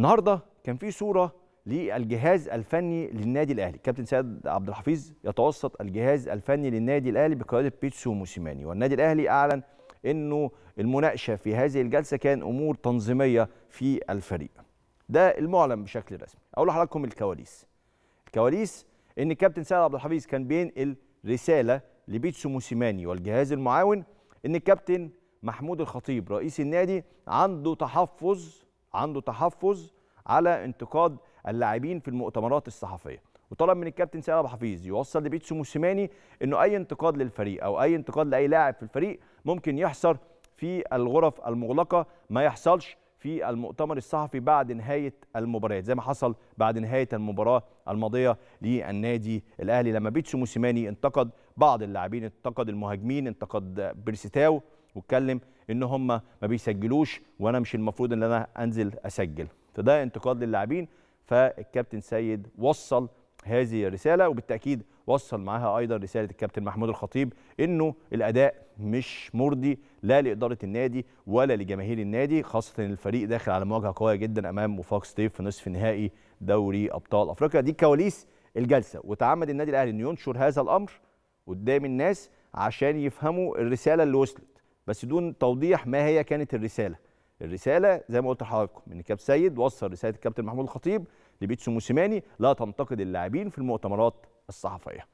النهارده كان في صوره للجهاز الفني للنادي الاهلي كابتن سيد عبد الحفيظ يتوسط الجهاز الفني للنادي الاهلي بقياده بيتسو موسيماني والنادي الاهلي اعلن انه المناقشه في هذه الجلسه كان امور تنظيميه في الفريق ده المعلن بشكل رسمي اقول لحضراتكم الكواليس الكواليس ان الكابتن سيد عبد الحفيظ كان بينقل رساله لبيتسو موسيماني والجهاز المعاون ان الكابتن محمود الخطيب رئيس النادي عنده تحفظ عنده تحفظ على انتقاد اللاعبين في المؤتمرات الصحفيه وطلب من الكابتن سيد ابو حفيظ يوصل لبيتسو موسيماني انه اي انتقاد للفريق او اي انتقاد لاي لاعب في الفريق ممكن يحصل في الغرف المغلقه ما يحصلش في المؤتمر الصحفي بعد نهايه المباريات زي ما حصل بعد نهايه المباراه الماضيه للنادي الاهلي لما بيتسو موسيماني انتقد بعض اللاعبين انتقد المهاجمين انتقد بيرسيتاو واتكلم ان هم ما بيسجلوش وانا مش المفروض ان انا انزل اسجل فده انتقاد للاعبين فالكابتن سيد وصل هذه الرساله وبالتاكيد وصل معاها ايضا رساله الكابتن محمود الخطيب انه الاداء مش مرضي لا لاداره النادي ولا لجماهير النادي خاصه ان الفريق داخل على مواجهه قويه جدا امام وفاق ستيف في نصف نهائي دوري ابطال افريقيا دي كواليس الجلسه وتعمد النادي الاهلي انه ينشر هذا الامر قدام الناس عشان يفهموا الرساله اللي وصلت بس دون توضيح ما هي كانت الرساله الرساله زي ما قلت لحضراتكم ان كابتن سيد وصل رساله الكابتن محمود الخطيب لبيتسو موسيماني لا تنتقد اللاعبين في المؤتمرات الصحفيه